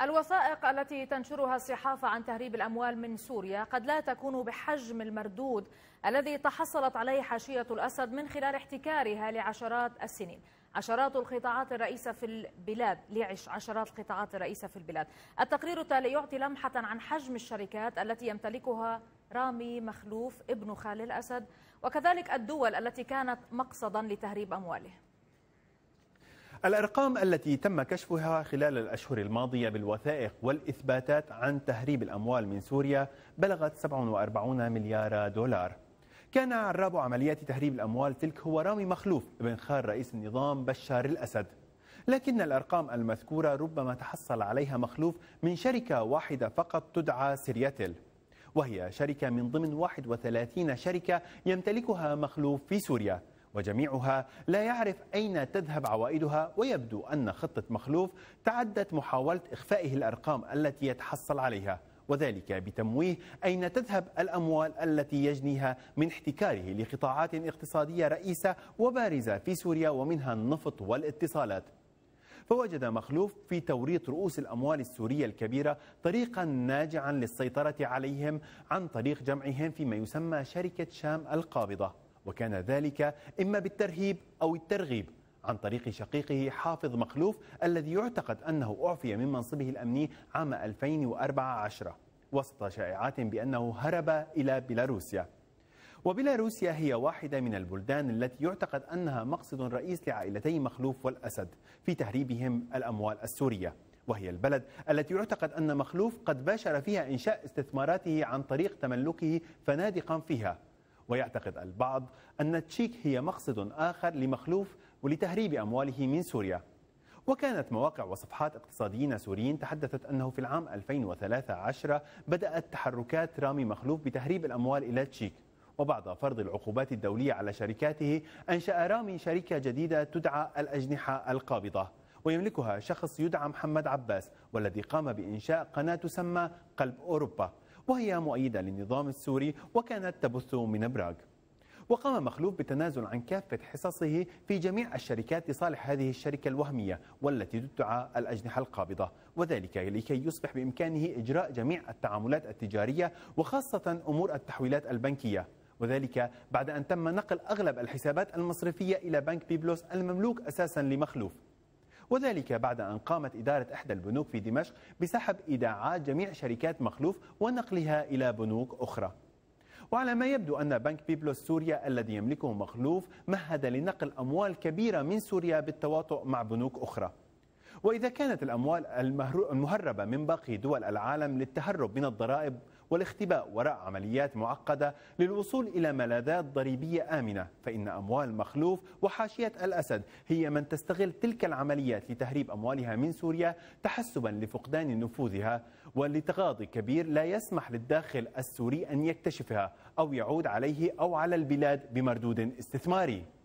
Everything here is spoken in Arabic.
الوثائق التي تنشرها الصحافة عن تهريب الأموال من سوريا قد لا تكون بحجم المردود الذي تحصلت عليه حاشية الأسد من خلال احتكارها لعشرات السنين عشرات القطاعات الرئيسة في البلاد لعش عشرات القطاعات الرئيسة في البلاد التقرير التالي يعطي لمحة عن حجم الشركات التي يمتلكها رامي مخلوف ابن خال الأسد وكذلك الدول التي كانت مقصدا لتهريب أمواله الأرقام التي تم كشفها خلال الأشهر الماضية بالوثائق والإثباتات عن تهريب الأموال من سوريا بلغت 47 مليار دولار كان عراب عمليات تهريب الأموال تلك هو رامي مخلوف ابن خال رئيس النظام بشار الأسد لكن الأرقام المذكورة ربما تحصل عليها مخلوف من شركة واحدة فقط تدعى سيرياتل وهي شركة من ضمن 31 شركة يمتلكها مخلوف في سوريا وجميعها لا يعرف أين تذهب عوائدها ويبدو أن خطة مخلوف تعدت محاولة إخفائه الأرقام التي يتحصل عليها وذلك بتمويه أين تذهب الأموال التي يجنيها من احتكاره لقطاعات اقتصادية رئيسة وبارزة في سوريا ومنها النفط والاتصالات فوجد مخلوف في توريط رؤوس الأموال السورية الكبيرة طريقا ناجعا للسيطرة عليهم عن طريق جمعهم فيما يسمى شركة شام القابضة وكان ذلك إما بالترهيب أو الترغيب عن طريق شقيقه حافظ مخلوف الذي يعتقد أنه أعفي من منصبه الأمني عام 2014 وسط شائعات بأنه هرب إلى بيلاروسيا وبيلاروسيا هي واحدة من البلدان التي يعتقد أنها مقصد رئيس لعائلتي مخلوف والأسد في تهريبهم الأموال السورية وهي البلد التي يعتقد أن مخلوف قد باشر فيها إنشاء استثماراته عن طريق تملكه فنادقا فيها ويعتقد البعض أن التشيك هي مقصد آخر لمخلوف ولتهريب أمواله من سوريا وكانت مواقع وصفحات اقتصاديين سوريين تحدثت أنه في العام 2013 بدأت تحركات رامي مخلوف بتهريب الأموال إلى تشيك وبعد فرض العقوبات الدولية على شركاته أنشأ رامي شركة جديدة تدعى الأجنحة القابضة ويملكها شخص يدعى محمد عباس والذي قام بإنشاء قناة تسمى قلب أوروبا وهي مؤيدة للنظام السوري وكانت تبث من براغ وقام مخلوف بالتنازل عن كافة حصصه في جميع الشركات لصالح هذه الشركة الوهمية والتي تدعى الأجنحة القابضة وذلك لكي يصبح بإمكانه إجراء جميع التعاملات التجارية وخاصة أمور التحويلات البنكية وذلك بعد أن تم نقل أغلب الحسابات المصرفية إلى بنك بيبلوس المملوك أساسا لمخلوف وذلك بعد أن قامت إدارة إحدى البنوك في دمشق بسحب إيداعات جميع شركات مخلوف ونقلها إلى بنوك أخرى وعلى ما يبدو أن بنك بيبلوس سوريا الذي يملكه مخلوف مهد لنقل أموال كبيرة من سوريا بالتواطؤ مع بنوك أخرى وإذا كانت الأموال المهربة من باقي دول العالم للتهرب من الضرائب والاختباء وراء عمليات معقدة للوصول إلى ملاذات ضريبية آمنة فإن أموال مخلوف وحاشية الأسد هي من تستغل تلك العمليات لتهريب أموالها من سوريا تحسبا لفقدان نفوذها ولتغاضي كبير لا يسمح للداخل السوري أن يكتشفها أو يعود عليه أو على البلاد بمردود استثماري